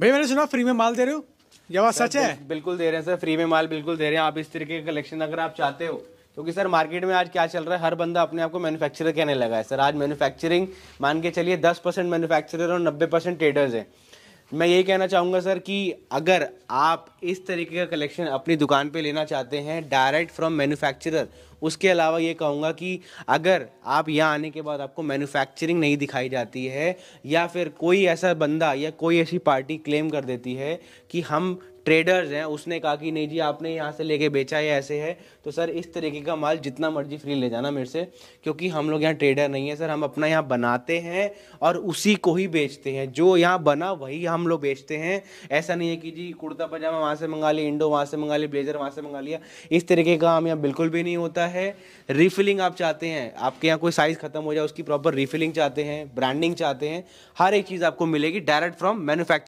भाई मैंने सुना फ्री में माल दे रहे हो यह बात सच है बिल्कुल दे रहे हैं सर फ्री में माल बिल्कुल दे रहे हैं आप इस तरीके का कलेक्शन अगर आप चाहते हो क्योंकि सर मार्केट में आज क्या चल रहा है हर बंदा अपने आप को मैन्युफैक्चरर कहने लगा है सर आज मैन्युफैक्चरिंग मान के चलिए दस परसेंट मैनुफैक्चर और नब्बे परसेंट ट्रेडर्स हैं मैं यही कहना चाहूँगा सर कि अगर आप इस तरीके का कलेक्शन अपनी दुकान पे लेना चाहते हैं डायरेक्ट फ्रॉम मैन्युफैक्चरर उसके अलावा ये कहूँगा कि अगर आप यहाँ आने के बाद आपको मैन्युफैक्चरिंग नहीं दिखाई जाती है या फिर कोई ऐसा बंदा या कोई ऐसी पार्टी क्लेम कर देती है कि हम ट्रेडर्स हैं उसने कहा कि नहीं जी आपने यहाँ से लेके बेचा है ऐसे है तो सर इस तरीके का माल जितना मर्जी फ्री ले जाना मेरे से क्योंकि हम लोग यहाँ ट्रेडर नहीं है सर हम अपना यहाँ बनाते हैं और उसी को ही बेचते हैं जो यहाँ बना वही हम लोग बेचते हैं ऐसा नहीं है कि जी कुर्ता पजामा वहाँ से मंगा लिया इंडो वहाँ से मंगा लिया ब्लेजर वहाँ से मंगा लिया इस तरीके का काम यहाँ बिल्कुल भी नहीं होता है रिफिलिंग आप चाहते हैं आपके यहाँ कोई साइज़ ख़त्म हो जाए उसकी प्रॉपर रिफिलिंग चाहते हैं ब्रांडिंग चाहते हैं हर एक चीज़ आपको मिलेगी डायरेक्ट फ्रॉम मैनुफैक्चर